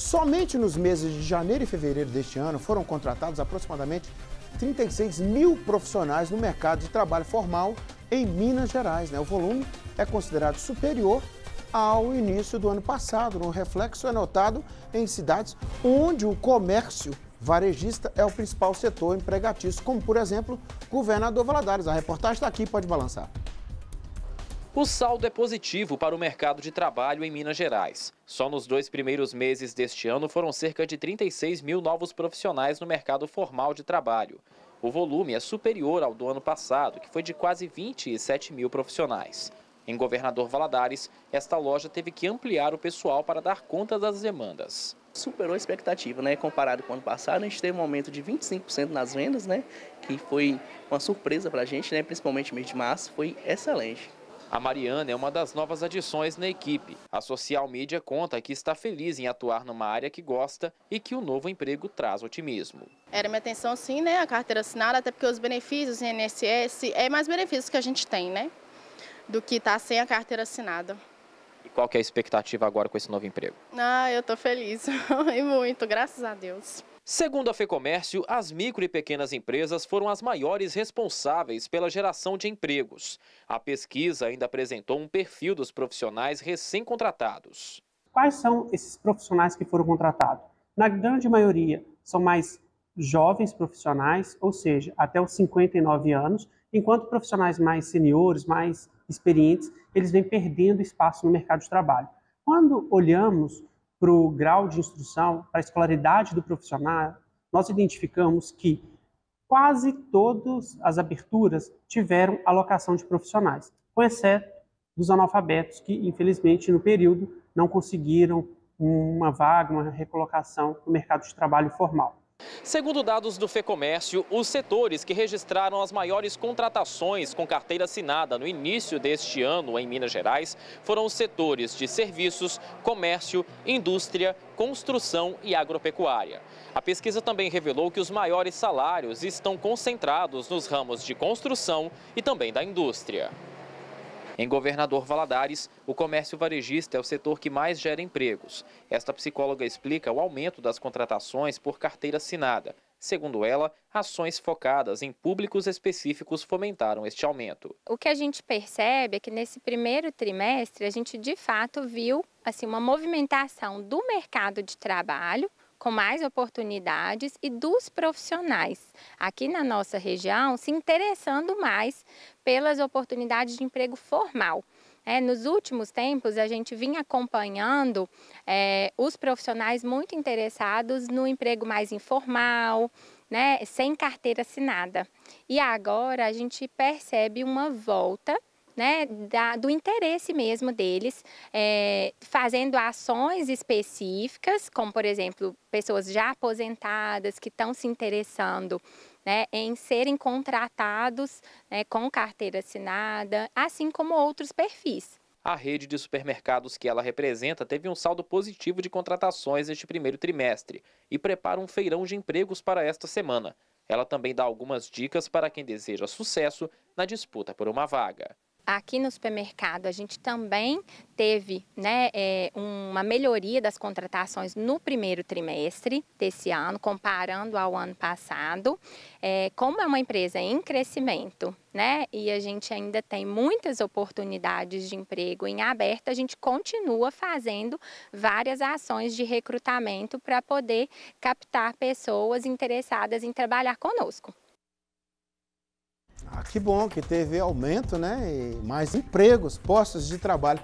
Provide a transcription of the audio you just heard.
Somente nos meses de janeiro e fevereiro deste ano foram contratados aproximadamente 36 mil profissionais no mercado de trabalho formal em Minas Gerais. Né? O volume é considerado superior ao início do ano passado. No reflexo é notado em cidades onde o comércio varejista é o principal setor empregatício, como por exemplo Governador Valadares. A reportagem está aqui, pode balançar. O saldo é positivo para o mercado de trabalho em Minas Gerais. Só nos dois primeiros meses deste ano foram cerca de 36 mil novos profissionais no mercado formal de trabalho. O volume é superior ao do ano passado, que foi de quase 27 mil profissionais. Em Governador Valadares, esta loja teve que ampliar o pessoal para dar conta das demandas superou a expectativa, né? Comparado com o ano passado, a gente teve um aumento de 25% nas vendas, né? Que foi uma surpresa para a gente, né? Principalmente no mês de março, foi excelente. A Mariana é uma das novas adições na equipe. A social media conta que está feliz em atuar numa área que gosta e que o novo emprego traz otimismo. Era minha atenção sim, né, a carteira assinada, até porque os benefícios em INSS é mais benefícios que a gente tem, né, do que estar tá sem a carteira assinada. E qual que é a expectativa agora com esse novo emprego? Ah, eu estou feliz e muito, graças a Deus. Segundo a FEComércio, as micro e pequenas empresas foram as maiores responsáveis pela geração de empregos. A pesquisa ainda apresentou um perfil dos profissionais recém-contratados. Quais são esses profissionais que foram contratados? Na grande maioria, são mais jovens profissionais, ou seja, até os 59 anos, enquanto profissionais mais seniores, mais experientes, eles vêm perdendo espaço no mercado de trabalho. Quando olhamos para o grau de instrução, para a escolaridade do profissional, nós identificamos que quase todas as aberturas tiveram alocação de profissionais, com exceto dos analfabetos que, infelizmente, no período não conseguiram uma vaga, uma recolocação no mercado de trabalho formal. Segundo dados do FEComércio, os setores que registraram as maiores contratações com carteira assinada no início deste ano em Minas Gerais foram os setores de serviços, comércio, indústria, construção e agropecuária. A pesquisa também revelou que os maiores salários estão concentrados nos ramos de construção e também da indústria. Em Governador Valadares, o comércio varejista é o setor que mais gera empregos. Esta psicóloga explica o aumento das contratações por carteira assinada. Segundo ela, ações focadas em públicos específicos fomentaram este aumento. O que a gente percebe é que nesse primeiro trimestre a gente de fato viu assim uma movimentação do mercado de trabalho com mais oportunidades e dos profissionais aqui na nossa região se interessando mais pelas oportunidades de emprego formal. É, nos últimos tempos, a gente vinha acompanhando é, os profissionais muito interessados no emprego mais informal, né, sem carteira assinada. E agora a gente percebe uma volta né, da, do interesse mesmo deles, é, fazendo ações específicas, como por exemplo, pessoas já aposentadas que estão se interessando né, em serem contratados né, com carteira assinada, assim como outros perfis. A rede de supermercados que ela representa teve um saldo positivo de contratações neste primeiro trimestre e prepara um feirão de empregos para esta semana. Ela também dá algumas dicas para quem deseja sucesso na disputa por uma vaga. Aqui no supermercado, a gente também teve né, é, uma melhoria das contratações no primeiro trimestre desse ano, comparando ao ano passado. É, como é uma empresa em crescimento né, e a gente ainda tem muitas oportunidades de emprego em aberto, a gente continua fazendo várias ações de recrutamento para poder captar pessoas interessadas em trabalhar conosco. Ah, que bom que teve aumento, né? E mais empregos, postos de trabalho.